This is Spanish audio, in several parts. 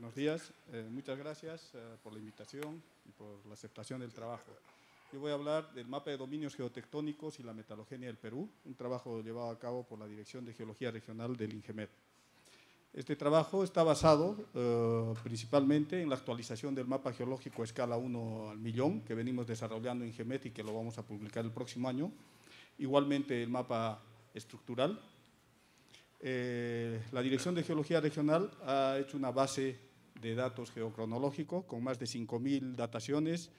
Buenos días, eh, muchas gracias eh, por la invitación y por la aceptación del trabajo. Yo voy a hablar del mapa de dominios geotectónicos y la metalogenia del Perú, un trabajo llevado a cabo por la Dirección de Geología Regional del INGEMET. Este trabajo está basado eh, principalmente en la actualización del mapa geológico a escala 1 al millón que venimos desarrollando en INGEMET y que lo vamos a publicar el próximo año. Igualmente el mapa estructural. la Dirección de Geología Regional ha hecho una base de datos geocronológicos con más de 5.000 dataciones.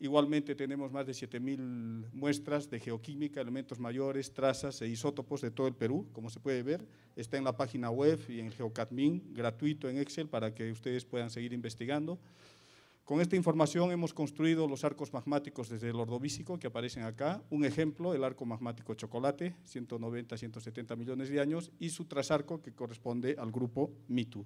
Igualmente tenemos más de 7.000 muestras de geoquímica, elementos mayores, trazas e isótopos de todo el Perú, como se puede ver. Está en la página web y en Geocadmin, gratuito en Excel, para que ustedes puedan seguir investigando. Con esta información hemos construido los arcos magmáticos desde el ordovícico que aparecen acá. Un ejemplo, el arco magmático chocolate, 190-170 millones de años, y su trasarco que corresponde al grupo MITU.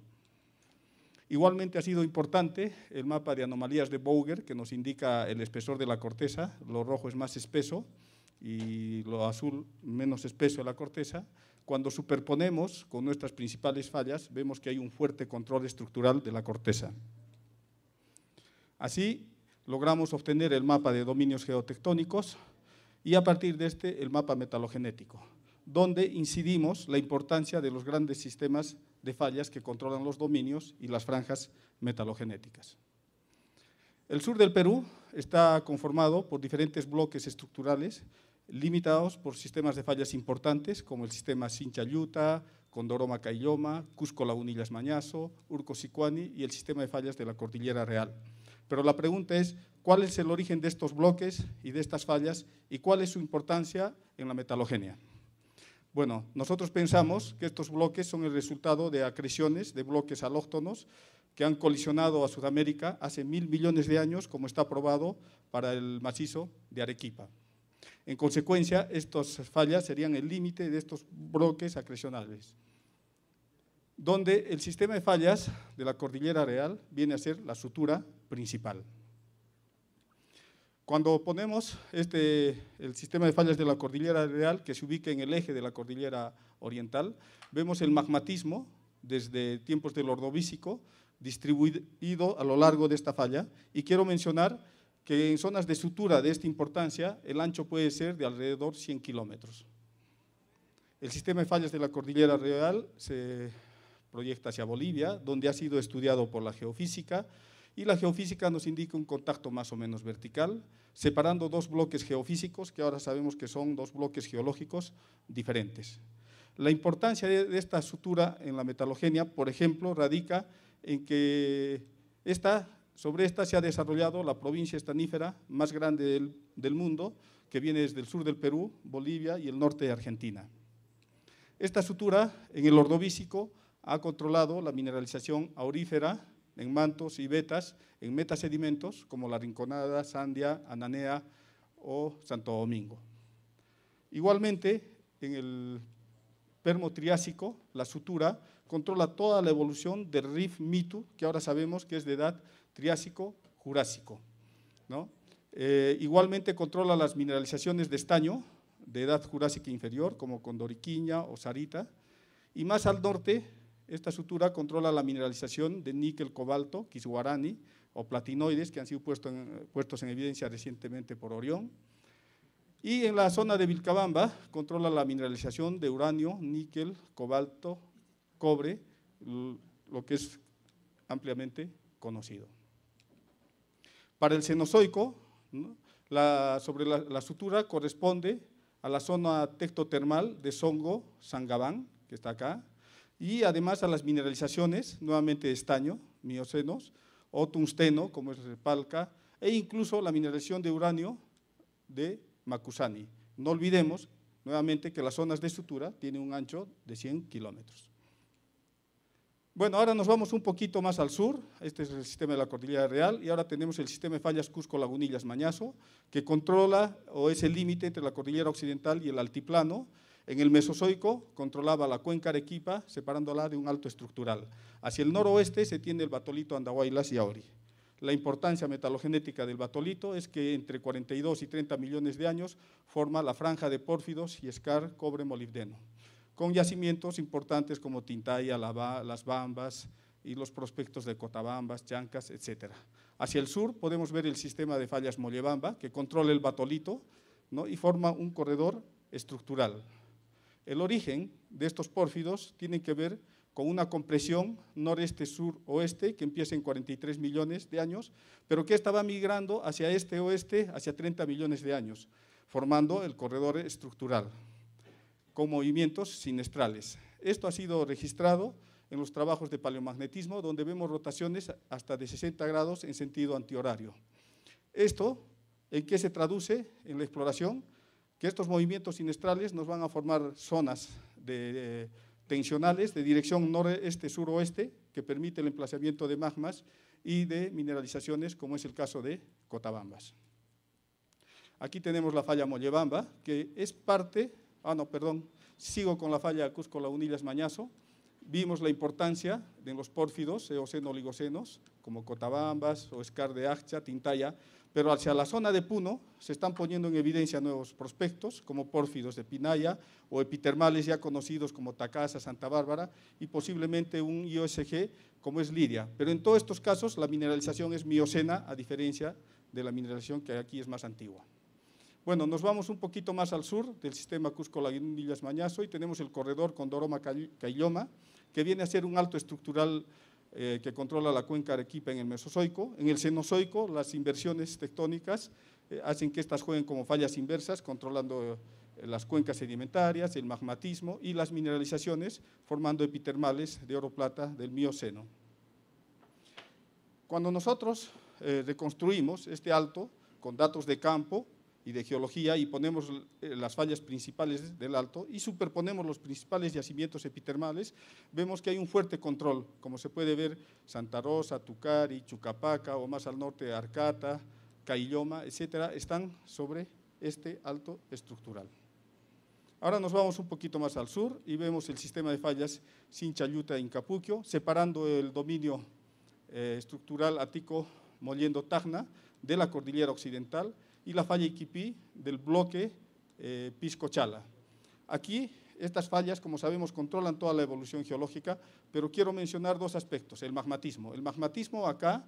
Igualmente ha sido importante el mapa de anomalías de Bouger, que nos indica el espesor de la corteza. Lo rojo es más espeso y lo azul menos espeso de la corteza. Cuando superponemos con nuestras principales fallas, vemos que hay un fuerte control estructural de la corteza. Así, logramos obtener el mapa de dominios geotectónicos y a partir de este el mapa metalogenético, donde incidimos la importancia de los grandes sistemas de fallas que controlan los dominios y las franjas metalogenéticas. El sur del Perú está conformado por diferentes bloques estructurales limitados por sistemas de fallas importantes como el sistema Sinchayuta, Condoroma Cayoma, Cusco Lagunillas Mañazo, Urco Sicuani y el sistema de fallas de la Cordillera Real. Pero la pregunta es, ¿cuál es el origen de estos bloques y de estas fallas y cuál es su importancia en la metalogenia? Bueno, nosotros pensamos que estos bloques son el resultado de acreciones de bloques alóctonos que han colisionado a Sudamérica hace mil millones de años, como está probado para el macizo de Arequipa. En consecuencia, estas fallas serían el límite de estos bloques acrecionales, donde el sistema de fallas de la cordillera real viene a ser la sutura principal. Cuando ponemos este, el sistema de fallas de la cordillera real, que se ubica en el eje de la cordillera oriental, vemos el magmatismo desde tiempos del Ordovícico distribuido a lo largo de esta falla. Y quiero mencionar que en zonas de sutura de esta importancia, el ancho puede ser de alrededor 100 kilómetros. El sistema de fallas de la cordillera real se proyecta hacia Bolivia, donde ha sido estudiado por la geofísica, y la geofísica nos indica un contacto más o menos vertical, separando dos bloques geofísicos que ahora sabemos que son dos bloques geológicos diferentes. La importancia de esta sutura en la metalogenia, por ejemplo, radica en que esta, sobre esta se ha desarrollado la provincia estanífera más grande del, mundo, que viene desde el sur del Perú, Bolivia y el norte de Argentina. Esta sutura en el ordovícico ha controlado la mineralización aurífera en mantos y vetas, en metasedimentos como La Rinconada, Sandia, Ananea o Santo Domingo. Igualmente, en el permo triásico, la sutura controla toda la evolución del Rif Mitu, que ahora sabemos que es de edad triásico-jurásico. Eh, igualmente controla las mineralizaciones de estaño de edad jurásica inferior, como Condoriquiña o Sarita, y más al norte esta sutura controla la mineralización de níquel, cobalto, quisuarani o platinoides que han sido puestos en evidencia recientemente por Orión. Y en la zona de Vilcabamba controla la mineralización de uranio, níquel, cobalto, cobre, lo que es ampliamente conocido. Para el Cenozoico, la, sobre la, la, sutura corresponde a la zona tectotermal de Songo, Sangabán, que está acá, y además a las mineralizaciones, nuevamente de estaño, miocenos, o tungsteno, como es palca e incluso la mineralización de uranio de Makusani. No olvidemos nuevamente que las zonas de estructura tienen un ancho de 100 kilómetros. Bueno, ahora nos vamos un poquito más al sur, este es el sistema de la Cordillera Real, y ahora tenemos el sistema de fallas Cusco-Lagunillas-Mañazo, que controla o es el límite entre la Cordillera Occidental y el Altiplano, en el Mesozoico controlaba la cuenca Arequipa, separándola de un alto estructural. Hacia el noroeste se tiene el batolito Andahuaylas y Aori. La importancia metalogenética del batolito es que entre 42 y 30 millones de años forma la franja de pórfidos y escar cobre molibdeno, con yacimientos importantes como Tintaya, Las Bambas y los prospectos de Cotabambas, Chancas, etc. Hacia el sur podemos ver el sistema de fallas Mollebamba, que controla el batolito ¿no? y forma un corredor estructural. El origen de estos pórfidos tiene que ver con una compresión noreste-sur-oeste que empieza en 43 millones de años, pero que estaba migrando hacia este-oeste hacia 30 millones de años, formando el corredor estructural con movimientos sinestrales. Esto ha sido registrado en los trabajos de paleomagnetismo, donde vemos rotaciones hasta de 60 grados en sentido antihorario. Esto, ¿en qué se traduce en la exploración? que estos movimientos sinestrales nos van a formar zonas de, eh, tensionales de dirección noreste-suroeste que permite el emplazamiento de magmas y de mineralizaciones, como es el caso de Cotabambas. Aquí tenemos la falla Mollebamba, que es parte, ah no, perdón, sigo con la falla Cusco-Launillas-Mañazo, vimos la importancia de los pórfidos, eoceno-oligocenos, como Cotabambas o Escar de Acha, Tintaya, pero hacia la zona de Puno se están poniendo en evidencia nuevos prospectos, como pórfidos de Pinaya o epitermales ya conocidos como Tacasa, Santa Bárbara y posiblemente un IOSG como es Lidia. Pero en todos estos casos la mineralización es miocena, a diferencia de la mineralización que aquí es más antigua. Bueno, nos vamos un poquito más al sur del sistema Cusco-Lagunillas-Mañazo y tenemos el corredor Condoroma-Caylloma, que viene a ser un alto estructural eh, que controla la cuenca Arequipa en el Mesozoico. En el Cenozoico, las inversiones tectónicas eh, hacen que estas jueguen como fallas inversas, controlando eh, las cuencas sedimentarias, el magmatismo y las mineralizaciones, formando epitermales de oro-plata del Mioceno. Cuando nosotros reconstruimos este alto con datos de campo, y de geología y ponemos eh, las fallas principales del alto y superponemos los principales yacimientos epitermales, vemos que hay un fuerte control, como se puede ver Santa Rosa, Tucari, Chucapaca o más al norte Arcata, Cailloma, etcétera, están sobre este alto estructural. Ahora nos vamos un poquito más al sur y vemos el sistema de fallas Sinchayuta e Incapuquio, separando el dominio eh, estructural atico moliendo Tacna de la cordillera occidental y la falla Iquipí del bloque eh, Pisco Chala. Aquí estas fallas, como sabemos, controlan toda la evolución geológica, pero quiero mencionar dos aspectos. El magmatismo. El magmatismo acá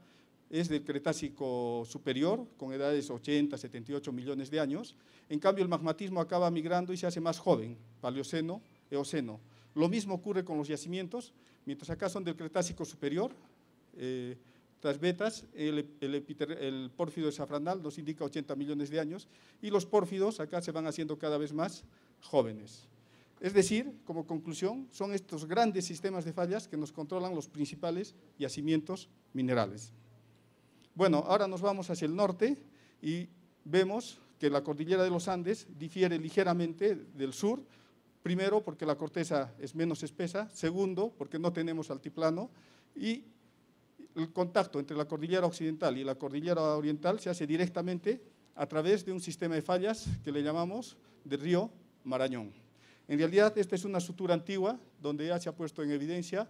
es del Cretácico superior, con edades 80, 78 millones de años. En cambio, el magmatismo acaba migrando y se hace más joven, Paleoceno, Eoceno. Lo mismo ocurre con los yacimientos, mientras acá son del Cretácico superior, eh, tras Betas, el, el, el pórfido nos indica 80 millones de años y los pórfidos acá se van haciendo cada vez más jóvenes. Es decir, como conclusión, son estos grandes sistemas de fallas que nos controlan los principales yacimientos minerales. Bueno, ahora nos vamos hacia el norte y vemos que la cordillera de los Andes difiere ligeramente del sur, primero porque la corteza es menos espesa, segundo porque no tenemos altiplano y el contacto entre la cordillera occidental y la cordillera oriental se hace directamente a través de un sistema de fallas que le llamamos de río Marañón. En realidad, esta es una sutura antigua donde ya se ha puesto en evidencia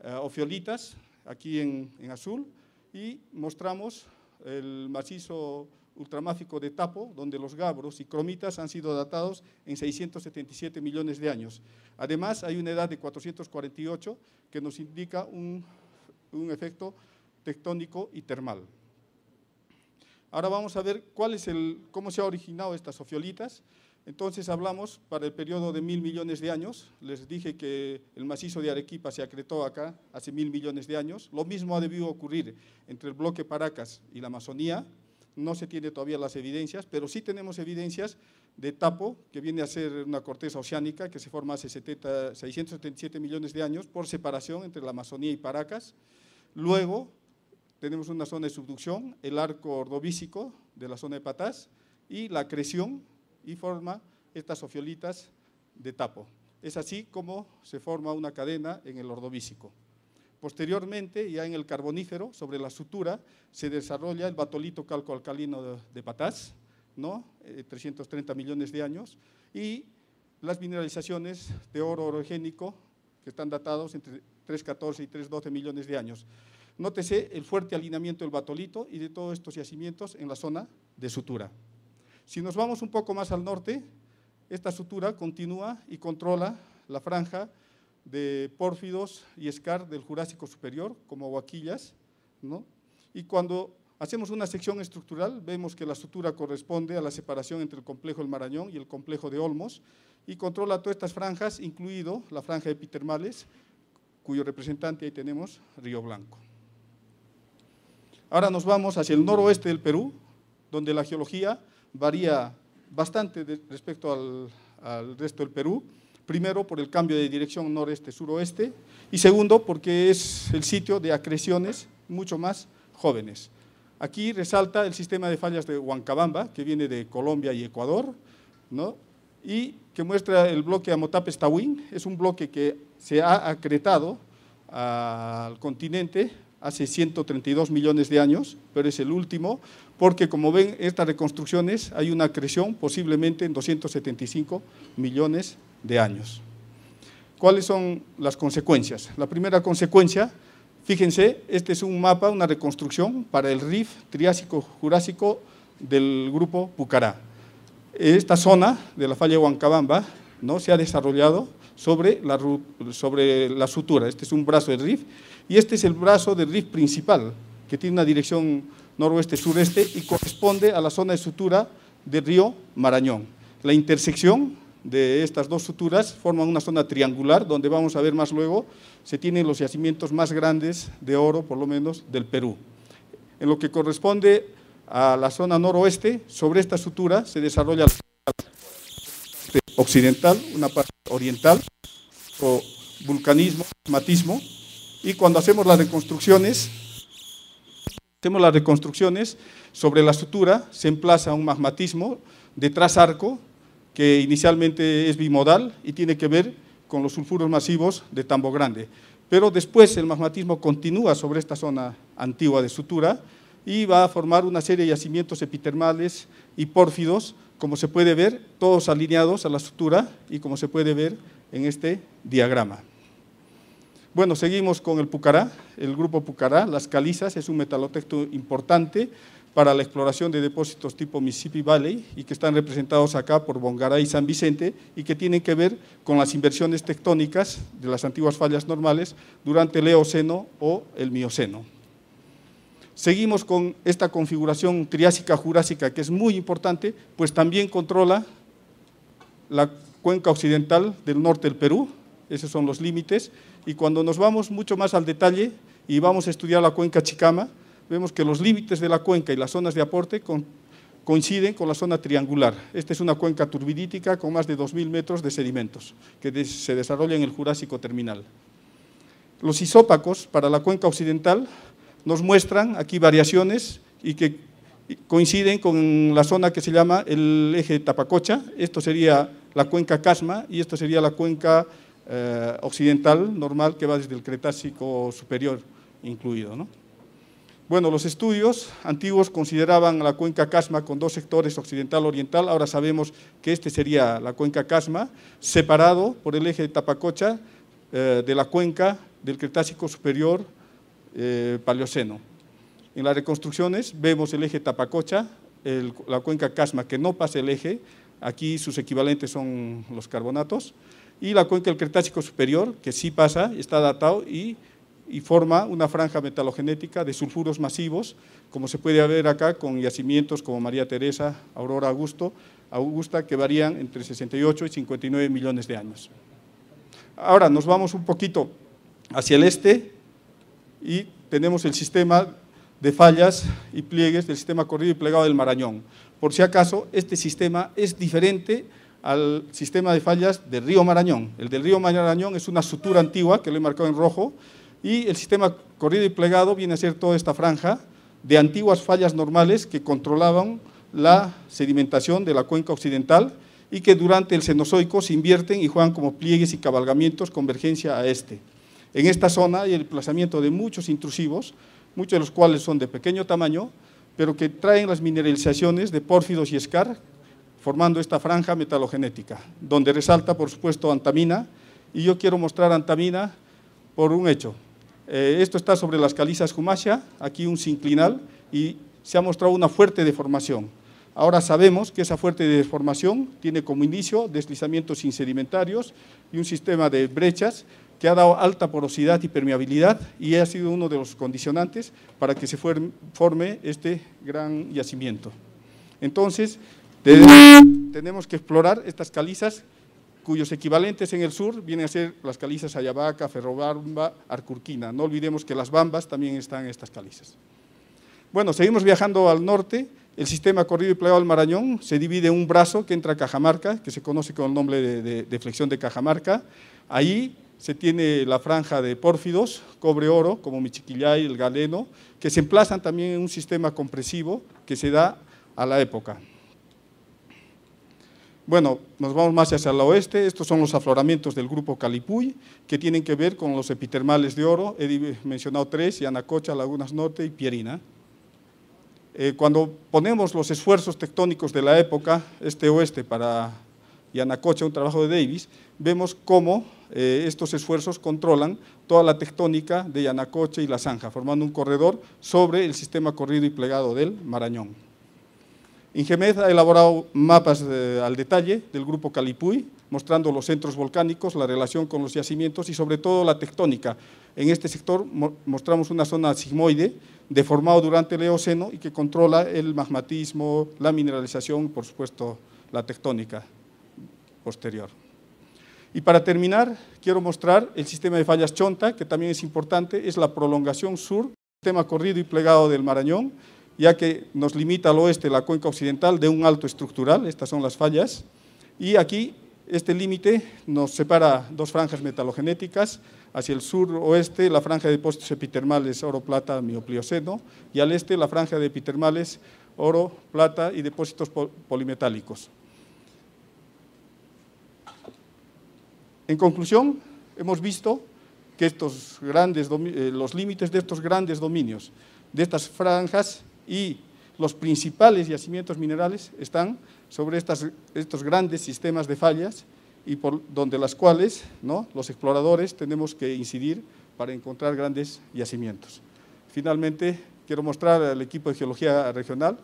eh, ofiolitas, aquí en, en, azul, y mostramos el macizo ultramáfico de Tapo, donde los gabros y cromitas han sido datados en 677 millones de años. Además, hay una edad de 448 que nos indica un un efecto tectónico y termal. Ahora vamos a ver cuál es cómo se han originado estas ofiolitas. Entonces hablamos para el periodo de mil millones de años. Les dije que el macizo de Arequipa se acretó acá hace mil millones de años. Lo mismo ha debido ocurrir entre el bloque Paracas y la Amazonía. No se tiene todavía las evidencias, pero sí tenemos evidencias de Tapo, que viene a ser una corteza oceánica que se forma hace 677 millones de años por separación entre la Amazonía y Paracas. Luego tenemos una zona de subducción, el arco ordovísico de la zona de Patás y la creción y forma estas ofiolitas de tapo. Es así como se forma una cadena en el ordovísico. Posteriormente, ya en el carbonífero, sobre la sutura, se desarrolla el batolito calcoalcalino de, de Patás, ¿no? 330 eh, millones de años, y las mineralizaciones de oro orogénico que están datados entre 3,14 y 3,12 millones de años. Nótese el fuerte alineamiento del batolito y de todos estos yacimientos en la zona de sutura. Si nos vamos un poco más al norte, esta sutura continúa y controla la franja de pórfidos y escar del Jurásico Superior, como huaquillas, ¿no? y cuando hacemos una sección estructural, vemos que la sutura corresponde a la separación entre el complejo del Marañón y el complejo de Olmos, y controla todas estas franjas, incluido la franja de epitermales, cuyo representante ahí tenemos Río Blanco. Ahora nos vamos hacia el noroeste del Perú, donde la geología varía bastante respecto al, al resto del Perú. Primero, por el cambio de dirección noreste-suroeste y segundo, porque es el sitio de acreciones mucho más jóvenes. Aquí resalta el sistema de fallas de Huancabamba, que viene de Colombia y Ecuador, ¿no? y que muestra el bloque Amotapes tawín Es un bloque que se ha acretado al continente hace 132 millones de años, pero es el último, porque como ven, estas reconstrucciones hay una acreción posiblemente en 275 millones de años. ¿Cuáles son las consecuencias? La primera consecuencia, fíjense, este es un mapa, una reconstrucción para el RIF Triásico-Jurásico del grupo Pucará esta zona de la falla Huancabamba ¿no? se ha desarrollado sobre la, sobre la sutura. Este es un brazo del RIF y este es el brazo del RIF principal, que tiene una dirección noroeste-sureste y corresponde a la zona de sutura del río Marañón. La intersección de estas dos suturas forma una zona triangular, donde vamos a ver más luego, se tienen los yacimientos más grandes de oro, por lo menos, del Perú. En lo que corresponde a la zona noroeste, sobre esta sutura se desarrolla la parte occidental, una parte oriental, o vulcanismo, magmatismo y cuando hacemos las reconstrucciones, las reconstrucciones, sobre la sutura se emplaza un magmatismo detrás arco que inicialmente es bimodal y tiene que ver con los sulfuros masivos de Tambo Grande. Pero después el magmatismo continúa sobre esta zona antigua de sutura, y va a formar una serie de yacimientos epitermales y pórfidos, como se puede ver, todos alineados a la estructura y como se puede ver en este diagrama. Bueno, seguimos con el Pucará, el grupo Pucará, las calizas, es un metalotecto importante para la exploración de depósitos tipo Mississippi Valley y que están representados acá por Bongará y San Vicente y que tienen que ver con las inversiones tectónicas de las antiguas fallas normales durante el Eoceno o el Mioceno. Seguimos con esta configuración triásica-jurásica que es muy importante, pues también controla la cuenca occidental del norte del Perú, esos son los límites, y cuando nos vamos mucho más al detalle y vamos a estudiar la cuenca Chicama, vemos que los límites de la cuenca y las zonas de aporte coinciden con la zona triangular. Esta es una cuenca turbidítica con más de 2.000 metros de sedimentos que se desarrolla en el Jurásico Terminal. Los isópacos para la cuenca occidental nos muestran aquí variaciones y que coinciden con la zona que se llama el eje Tapacocha, esto sería la cuenca Casma y esto sería la cuenca eh, occidental normal que va desde el Cretácico superior incluido. Bueno, los estudios antiguos consideraban la cuenca Casma con dos sectores occidental-oriental, ahora sabemos que este sería la cuenca Casma, separado por el eje Tapacocha eh, de la cuenca del Cretácico superior eh, Paleoceno. En las reconstrucciones vemos el eje Tapacocha, la cuenca Casma que no pasa el eje, aquí sus equivalentes son los carbonatos, y la cuenca del Cretácico Superior, que sí pasa, está datado y, forma una franja metalogenética de sulfuros masivos, como se puede ver acá con yacimientos como María Teresa, Aurora Augusto, Augusta, que varían entre 68 y 59 millones de años. Ahora nos vamos un poquito hacia el este, y tenemos el sistema de fallas y pliegues del sistema corrido y plegado del Marañón. Por si acaso, este sistema es diferente al sistema de fallas del río Marañón. El del río Marañón es una sutura antigua, que lo he marcado en rojo, y el sistema corrido y plegado viene a ser toda esta franja de antiguas fallas normales que controlaban la sedimentación de la cuenca occidental y que durante el Cenozoico se invierten y juegan como pliegues y cabalgamientos, convergencia a este. En esta zona hay el emplazamiento de muchos intrusivos, muchos de los cuales son de pequeño tamaño, pero que traen las mineralizaciones de pórfidos y escar, formando esta franja metalogenética, donde resalta, por supuesto, antamina, y yo quiero mostrar antamina por un hecho. Eh, esto está sobre las calizas Jumasha, aquí un sinclinal, y se ha mostrado una fuerte deformación. Ahora sabemos que esa fuerte deformación tiene como inicio deslizamientos insedimentarios y un sistema de brechas que ha dado alta porosidad y permeabilidad y ha sido uno de los condicionantes para que se forme este gran yacimiento. Entonces, tenemos que explorar estas calizas cuyos equivalentes en el sur vienen a ser las calizas Ayabaca, Ferrobamba, Arcurquina. No olvidemos que las bambas también están en estas calizas. Bueno, seguimos viajando al norte. El sistema corrido y plegado del Marañón se divide en un brazo que entra a Cajamarca, que se conoce con el nombre de, de flexión de Cajamarca. Ahí se tiene la franja de pórfidos, cobre oro, como Michiquillay, el galeno, que se emplazan también en un sistema compresivo que se da a la época. Bueno, nos vamos más hacia el oeste, estos son los afloramientos del grupo Calipuy, que tienen que ver con los epitermales de oro, he mencionado tres, Yanacocha, Lagunas Norte y Pierina. Eh, cuando ponemos los esfuerzos tectónicos de la época, este oeste para Yanacocha, un trabajo de Davis, vemos cómo eh, estos esfuerzos controlan toda la tectónica de Yanacoche y La Zanja, formando un corredor sobre el sistema corrido y plegado del Marañón. Ingemed ha elaborado mapas eh, al detalle del grupo Calipuy, mostrando los centros volcánicos, la relación con los yacimientos y sobre todo la tectónica. En este sector mostramos una zona sigmoide deformado durante el Eoceno y que controla el magmatismo, la mineralización por supuesto la tectónica posterior. Y para terminar, quiero mostrar el sistema de fallas Chonta, que también es importante, es la prolongación sur, tema corrido y plegado del Marañón, ya que nos limita al oeste la cuenca occidental de un alto estructural, estas son las fallas, y aquí este límite nos separa dos franjas metalogenéticas, hacia el sur oeste la franja de depósitos epitermales oro, plata, mioplioceno, y al este la franja de epitermales oro, plata y depósitos polimetálicos. En conclusión, hemos visto que estos grandes, eh, los límites de estos grandes dominios, de estas franjas y los principales yacimientos minerales están sobre estas, estos grandes sistemas de fallas y por donde las cuales ¿no? los exploradores tenemos que incidir para encontrar grandes yacimientos. Finalmente, quiero mostrar al equipo de Geología Regional,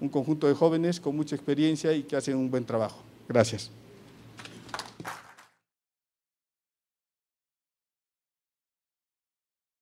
un conjunto de jóvenes con mucha experiencia y que hacen un buen trabajo. Gracias.